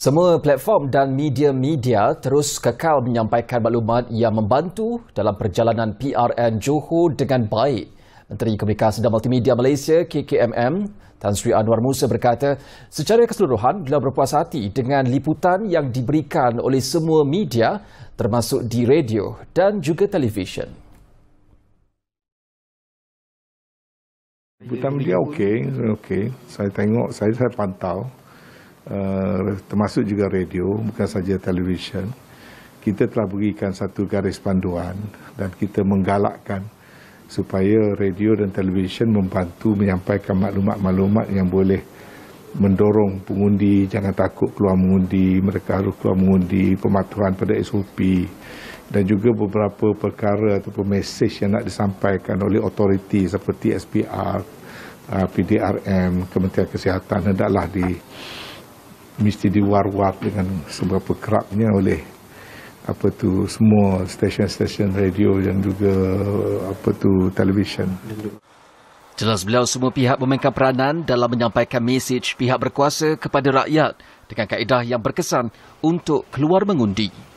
Semua platform dan media-media terus kekal menyampaikan maklumat yang membantu dalam perjalanan PRN Johor dengan baik. Menteri Komunikasi dan Multimedia Malaysia KKMM Tan Sri Anwar Musa berkata, secara keseluruhan beliau berpuas hati dengan liputan yang diberikan oleh semua media termasuk di radio dan juga televisyen. Liputan beliau okey, okey. Saya tengok, saya saya pantau uh, termasuk juga radio, bukan saja televisyen, kita telah berikan satu garis panduan dan kita menggalakkan supaya radio dan televisyen membantu menyampaikan maklumat-maklumat yang boleh mendorong pengundi jangan takut keluar mengundi, mereka harus keluar mengundi, pematuhan pada SOP dan juga beberapa perkara ataupun mesej yang nak disampaikan oleh otoriti seperti SPR, eh, PDRM, Kementerian Kesihatan hendaklah di mesti diwar-war dengan seberapa kerapnya oleh apa tu semua stesen-stesen radio dan juga apa tu televisyen. Jelas beliau semua pihak memainkan peranan dalam menyampaikan message pihak berkuasa kepada rakyat dengan kaedah yang berkesan untuk keluar mengundi.